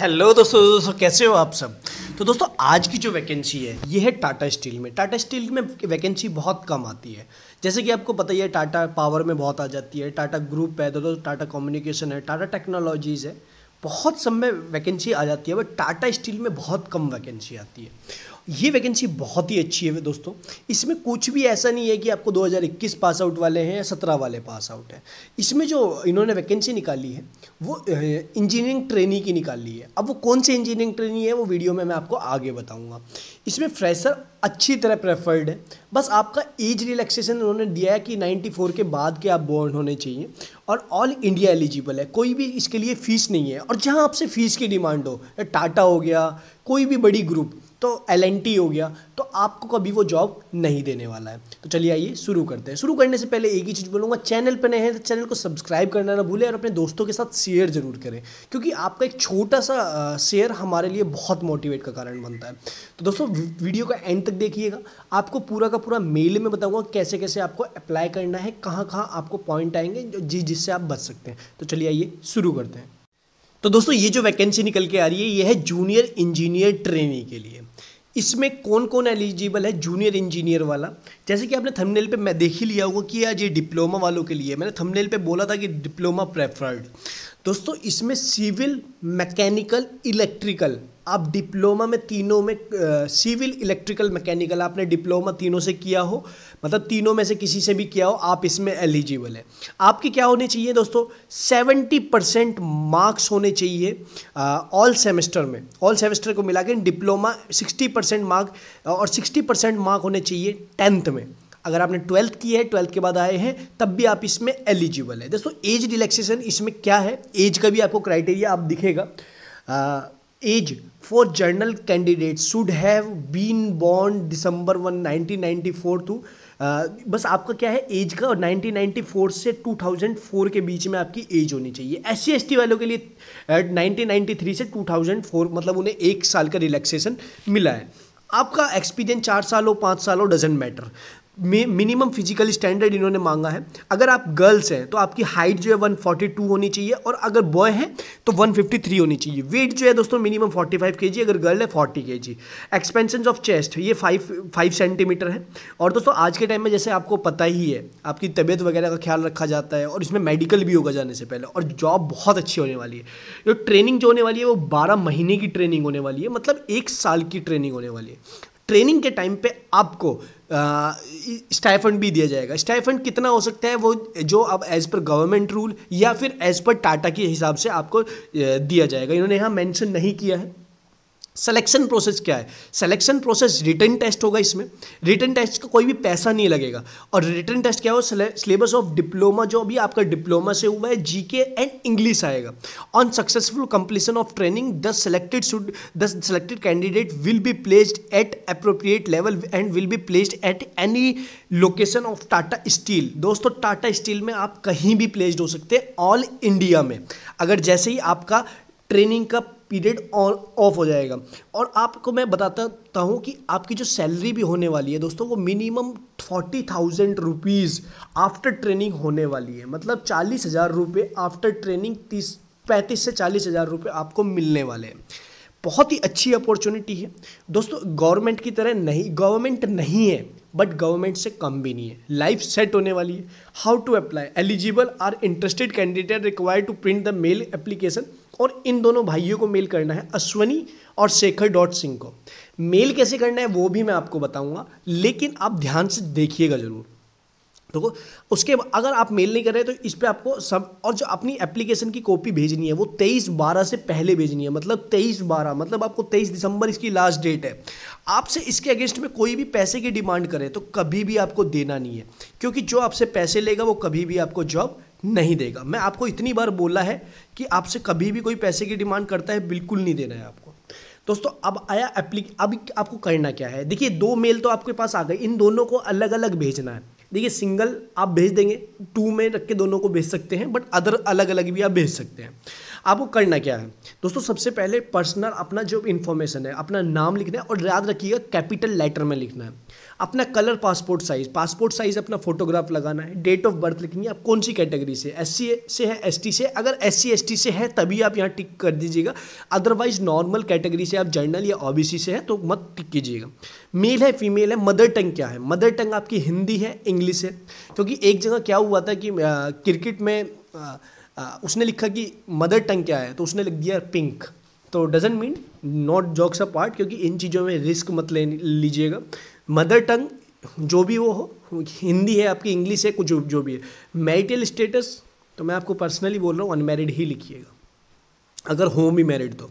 hello दोस्तों दोस्तों कैसे हो आप सब तो दोस्तों आज की जो वैकेंसी है ये है टाटा स्टील में टाटा स्टील में वैकेंसी बहुत कम आती है जैसे कि आपको पता ही है टाटा पावर में बहुत आ जाती है टाटा ग्रुप है तो दोस्तों टाटा कम्युनिकेशन है टाटा टेक्नोलॉजीज़ है बहुत सब में वैकेंसी आ जाती है बट टाटा स्टील में बहुत कम वैकेंसी आती है ये वैकेंसी बहुत ही अच्छी है दोस्तों इसमें कुछ भी ऐसा नहीं है कि आपको 2021 पास आउट वाले हैं या सत्रह वाले पास आउट हैं इसमें जो इन्होंने वैकेंसी निकाली है वो इंजीनियरिंग ट्रेनी की निकाली है अब वो कौन सी इंजीनियरिंग ट्रेनी है वो वीडियो में मैं आपको आगे बताऊँगा इसमें फ्रेशर अच्छी तरह प्रेफर्ड है बस आपका एज रिलैक्सेशन उन्होंने दिया है कि 94 के बाद के आप बॉर्न होने चाहिए और ऑल इंडिया एलिजिबल है कोई भी इसके लिए फ़ीस नहीं है और जहाँ आपसे फ़ीस की डिमांड हो टाटा हो गया कोई भी बड़ी ग्रुप तो एल हो गया तो आपको कभी वो जॉब नहीं देने वाला है तो चलिए आइए शुरू करते हैं शुरू करने से पहले एक ही चीज़ बोलूँगा चैनल पर नए हैं तो चैनल को सब्सक्राइब करना ना भूलें और अपने दोस्तों के साथ शेयर ज़रूर करें क्योंकि आपका एक छोटा सा शेयर हमारे लिए बहुत मोटिवेट का कारण बनता है तो दोस्तों वीडियो का एंड तक देखिएगा आपको पूरा का पूरा मेल में बताऊँगा कैसे कैसे आपको अप्लाई करना है कहाँ कहाँ आपको पॉइंट आएंगे जिस जिससे आप बच सकते हैं तो चलिए आइए शुरू करते हैं तो दोस्तों ये जो वैकेंसी निकल के आ रही है ये है जूनियर इंजीनियर ट्रेनी के लिए इसमें कौन कौन एलिजिबल है जूनियर इंजीनियर वाला जैसे कि आपने थंबनेल पे मैं देख ही लिया होगा कि आज ये डिप्लोमा वालों के लिए मैंने थंबनेल पे बोला था कि डिप्लोमा प्रेफर्ड दोस्तों इसमें सिविल मैकेनिकल इलेक्ट्रिकल आप डिप्लोमा में तीनों में सिविल इलेक्ट्रिकल मैकेनिकल आपने डिप्लोमा तीनों से किया हो मतलब तीनों में से किसी से भी किया हो आप इसमें एलिजिबल है आपके क्या होने चाहिए दोस्तों सेवेंटी परसेंट मार्क्स होने चाहिए ऑल सेमेस्टर में ऑल सेमेस्टर को मिला के डिप्लोमा सिक्सटी परसेंट मार्क और सिक्सटी परसेंट मार्क होने चाहिए टेंथ में अगर आपने ट्वेल्थ की है ट्वेल्थ के बाद आए हैं तब भी आप इसमें एलिजिबल है दोस्तों एज रिलैक्सेशन इसमें क्या है एज का भी आपको क्राइटेरिया आप दिखेगा age for general candidate should have been born December one nineteen two Uh, बस आपका क्या है एज का 1994 से 2004 के बीच में आपकी एज होनी चाहिए एस सी वालों के लिए uh, 1993 से 2004 मतलब उन्हें एक साल का रिलैक्सेशन मिला है आपका एक्सपीरियंस चार साल हो पाँच साल हो doesn't matter minimum physical standard इन्होंने मांगा है अगर आप गर्ल्स हैं तो आपकी हाइट जो है 142 होनी चाहिए और अगर बॉय हैं तो 153 होनी चाहिए वेट जो है दोस्तों मिनिमम 45 केजी अगर गर्ल है 40 केजी एक्सपेंशन ऑफ चेस्ट ये 5 5 सेंटीमीटर है और दोस्तों आज के टाइम में जैसे आपको पता ही है आपकी तबीयत वगैरह का ख्याल रखा जाता है और इसमें मेडिकल भी होगा जाने से पहले और जॉब बहुत अच्छी होने वाली है जो ट्रेनिंग जो होने वाली है वो बारह महीने की ट्रेनिंग होने वाली है मतलब एक साल की ट्रेनिंग होने वाली है ट्रेनिंग के टाइम पे आपको स्टाइफंड भी दिया जाएगा स्टाइफंड कितना हो सकता है वो जो अब एज पर गवर्नमेंट रूल या फिर एज पर टाटा के हिसाब से आपको दिया जाएगा इन्होंने यहाँ मेंशन नहीं किया है सिलेक्शन प्रोसेस क्या है सिलेक्शन प्रोसेस रिटर्न टेस्ट होगा इसमें रिटर्न टेस्ट का कोई भी पैसा नहीं लगेगा और रिटर्न टेस्ट क्या हो सिलेबस ऑफ डिप्लोमा जो अभी आपका डिप्लोमा से हुआ है जीके एंड इंग्लिश आएगा on successful completion of training the selected should the selected candidate will be placed at appropriate level and will be placed at any location of Tata steel दोस्तों Tata steel में आप कहीं भी placed हो सकते हैं all India में अगर जैसे ही आपका ट्रेनिंग का पीरियड ऑन ऑफ हो जाएगा और आपको मैं बताता हूँ कि आपकी जो सैलरी भी होने वाली है दोस्तों वो minimum forty thousand rupees after training होने वाली है मतलब चालीस हज़ार रुपये आफ्टर ट्रेनिंग तीस पैंतीस से चालीस हज़ार रुपये आपको मिलने वाले हैं बहुत ही अच्छी अपॉर्चुनिटी है दोस्तों गवर्नमेंट की तरह नहीं गवर्नमेंट नहीं है बट गवर्नमेंट से कम भी नहीं है लाइफ सेट होने वाली है how to apply eligible are interested candidate require to print the mail application और इन दोनों भाइयों को मेल करना है अश्वनी और शेखर डॉट सिंह को मेल कैसे करना है वो भी मैं आपको बताऊंगा लेकिन आप ध्यान से देखिएगा ज़रूर देखो उसके अगर आप मेल नहीं कर रहे तो इस पर आपको सब और जो अपनी एप्लीकेशन की कॉपी भेजनी है वो तेईस बारह से पहले भेजनी है मतलब तेईस बारह मतलब आपको तेईस दिसंबर इसकी लास्ट डेट है आपसे इसके अगेंस्ट में कोई भी पैसे की डिमांड करे तो कभी भी आपको देना नहीं है क्योंकि जो आपसे पैसे लेगा वो कभी भी आपको जॉब नहीं देगा मैं आपको इतनी बार बोला है कि आपसे कभी भी कोई पैसे की डिमांड करता है बिल्कुल नहीं देना है आपको दोस्तों अब आया एप्लीक अब आपको करना क्या है देखिए दो मेल तो आपके पास आ गए इन दोनों को अलग अलग भेजना है देखिए सिंगल आप भेज देंगे टू में रख के दोनों को भेज सकते हैं बट अदर अलग अलग भी आप भेज सकते हैं आपको करना क्या है दोस्तों सबसे पहले पर्सनल अपना जो इन्फॉर्मेशन है अपना नाम लिखना है और याद रखिएगा कैपिटल लेटर में लिखना है अपना colour passport size passport size अपना फोटोग्राफ लगाना है डेट ऑफ बर्थ लिखनी है आप कौन सी कैटेगरी से एस से है एस से अगर एस सी से है तभी आप यहाँ टिक कर दीजिएगा अदरवाइज नॉर्मल कैटेगरी से आप जर्नल या ओ से है तो मत टिक कीजिएगा मेल है फीमेल है मदर टंग क्या है मदर टंग आपकी हिंदी है इंग्लिश है क्योंकि एक जगह क्या हुआ था कि क्रिकेट में आ, उसने लिखा कि मदर टंग क्या है तो उसने लिख दिया पिंक तो doesn't mean not jokes a part क्योंकि इन चीज़ों में रिस्क मत ले लीजिएगा मदर टंग जो भी वो हो हिंदी है आपकी इंग्लिश है कुछ जो भी है मैरिटल स्टेटस तो मैं आपको पर्सनली बोल रहा हूँ अनमेरिड ही लिखिएगा अगर होम ही मैरिड तो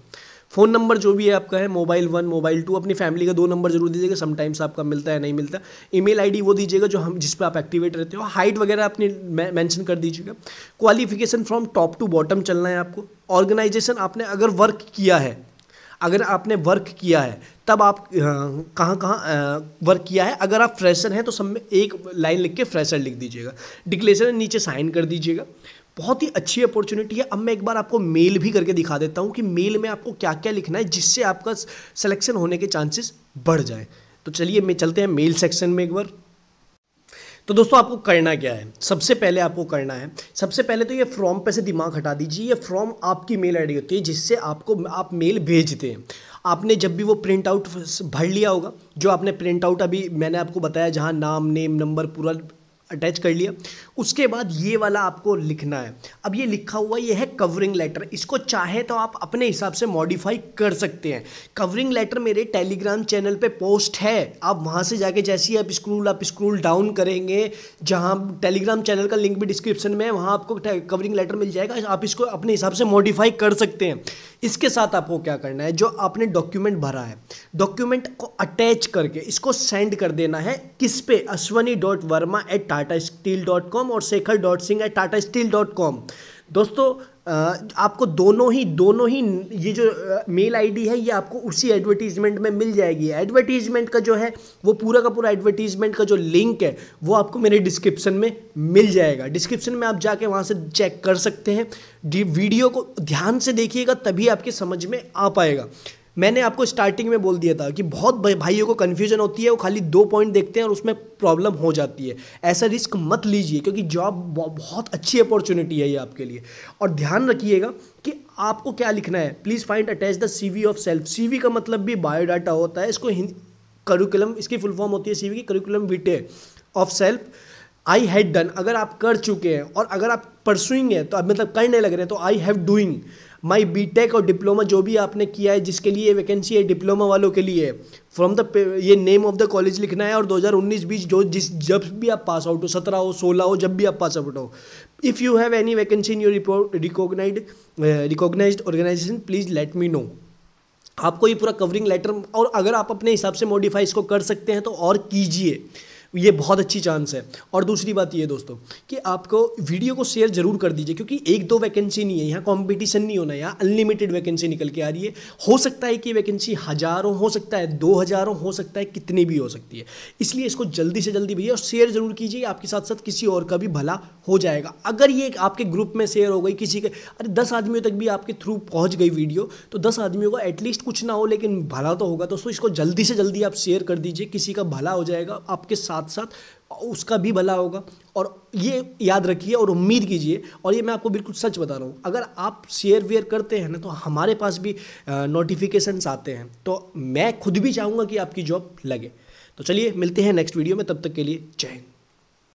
फ़ोन नंबर जो भी है आपका है मोबाइल वन मोबाइल टू अपनी फैमिली का दो नंबर जरूर दीजिएगा समटाइम्स आपका मिलता है नहीं मिलता आई डी वो दीजिएगा जो हम जिस पर आप एक्टिवेट रहते हो हाइट वगैरह आपने मैंशन कर दीजिएगा qualification from top to bottom चलना है आपको ऑर्गेनाइजेशन आपने अगर वर्क किया है अगर आपने वर्क किया है तब आप कहाँ कहाँ वर्क किया है अगर आप फ्रेशर हैं तो सब में एक लाइन लिख के फ्रेशर लिख दीजिएगा डिक्लेशन नीचे साइन कर दीजिएगा बहुत ही अच्छी अपॉर्चुनिटी है अब मैं एक बार आपको मेल भी करके दिखा देता हूँ कि मेल में आपको क्या क्या लिखना है जिससे आपका सिलेक्शन होने के चांसेस बढ़ जाए तो चलिए मैं चलते हैं मेल सेक्शन में एक बार तो दोस्तों आपको करना क्या है सबसे पहले आपको करना है सबसे पहले तो ये फ्रॉम पे से दिमाग हटा दीजिए ये फ्रॉम आपकी मेल आईडी होती है जिससे आपको आप मेल भेजते हैं आपने जब भी वो प्रिंट आउट भर लिया होगा जो आपने प्रिंट आउट अभी मैंने आपको बताया जहाँ नाम नेम नंबर पूरा अटैच कर लिया उसके बाद ये वाला आपको लिखना है अब ये लिखा हुआ ये है कवरिंग लेटर इसको चाहे तो आप अपने हिसाब से मॉडिफाई कर सकते हैं कवरिंग लेटर मेरे टेलीग्राम चैनल पे पोस्ट है आप वहाँ से जाके जैसे ही आप स्क्रूल आप स्क्रूल डाउन करेंगे जहाँ टेलीग्राम चैनल का लिंक भी डिस्क्रिप्शन में है वहाँ आपको कवरिंग लेटर मिल जाएगा आप इसको अपने हिसाब से मॉडिफाई कर सकते हैं इसके साथ आपको क्या करना है जो आपने डॉक्यूमेंट भरा है डॉक्यूमेंट को अटैच करके इसको सेंड कर देना है किस पे Ashwini dot Verma at Tata steel dot com और Shekhar dot Singh at Tata steel dot com दोस्तों आपको दोनों ही दोनों ही ये जो मेल आईडी है ये आपको उसी एडवर्टीजमेंट में मिल जाएगी एडवर्टीजमेंट का जो है वो पूरा का पूरा एडवर्टीजमेंट का जो लिंक है वो आपको मेरे डिस्क्रिप्शन में मिल जाएगा डिस्क्रिप्शन में आप जाके वहाँ से चेक कर सकते हैं वीडियो को ध्यान से देखिएगा तभी आपके समझ में आ पाएगा मैंने आपको स्टार्टिंग में बोल दिया था कि बहुत भाइयों को कन्फ्यूजन होती है वो खाली दो पॉइंट देखते हैं और उसमें प्रॉब्लम हो जाती है ऐसा रिस्क मत लीजिए क्योंकि जॉब बहुत अच्छी अपॉर्चुनिटी है ये आपके लिए और ध्यान रखिएगा कि आपको क्या लिखना है please find attach the V of self C का मतलब भी बायोडाटा होता है इसको करिकुलम इसकी फुल फॉर्म होती है सी की curriculum vitae of self I had done अगर आप कर चुके हैं और अगर आप परसुइंग है तो अब मतलब करने लग रहे हैं तो I have doing my B tech और डिप्लोमा जो भी आपने किया है जिसके लिए वैकेंसी है डिप्लोमा वालों के लिए फ्रॉम द ये नेम ऑफ द कॉलेज लिखना है और 2019 बीच जो जिस जब भी आप पास आउट हो सत्रह हो सोलह हो जब भी आप पास आउट हो if you have any vacancy in your recognised recognise organisation please let me know आपको ये पूरा कवरिंग लेटर और अगर आप अपने हिसाब से मॉडिफाई इसको कर सकते हैं तो और कीजिए ये बहुत अच्छी चांस है और दूसरी बात ये दोस्तों कि आपको वीडियो को शेयर जरूर कर दीजिए क्योंकि एक दो वैकेंसी नहीं है यहाँ कॉम्पिटिशन नहीं होना यहाँ अनलिमिटेड वैकेंसी निकल के आ रही है हो सकता है कि वैकेंसी हज़ारों हो सकता है दो हज़ारों हो सकता है कितनी भी हो सकती है इसलिए इसको जल्दी से जल्दी भैया और शेयर ज़रूर कीजिए आपके साथ साथ किसी और का भी भला हो जाएगा अगर ये आपके ग्रुप में शेयर हो गई किसी के अरे दस आदमियों तक भी आपके थ्रू पहुँच गई वीडियो तो दस आदमियों का एटलीस्ट कुछ ना हो लेकिन भला तो होगा दोस्तों इसको जल्दी से जल्दी आप शेयर कर दीजिए किसी का भला हो जाएगा आपके साथ साथ साथ उसका भी भला होगा और ये याद रखिए और उम्मीद कीजिए और ये मैं आपको बिल्कुल सच बता रहा हूँ अगर आप शेयर वेयर करते हैं ना तो हमारे पास भी नोटिफिकेशंस आते हैं तो मैं खुद भी चाहूँगा कि आपकी जॉब लगे तो चलिए मिलते हैं नेक्स्ट वीडियो में तब तक के लिए जय हिंद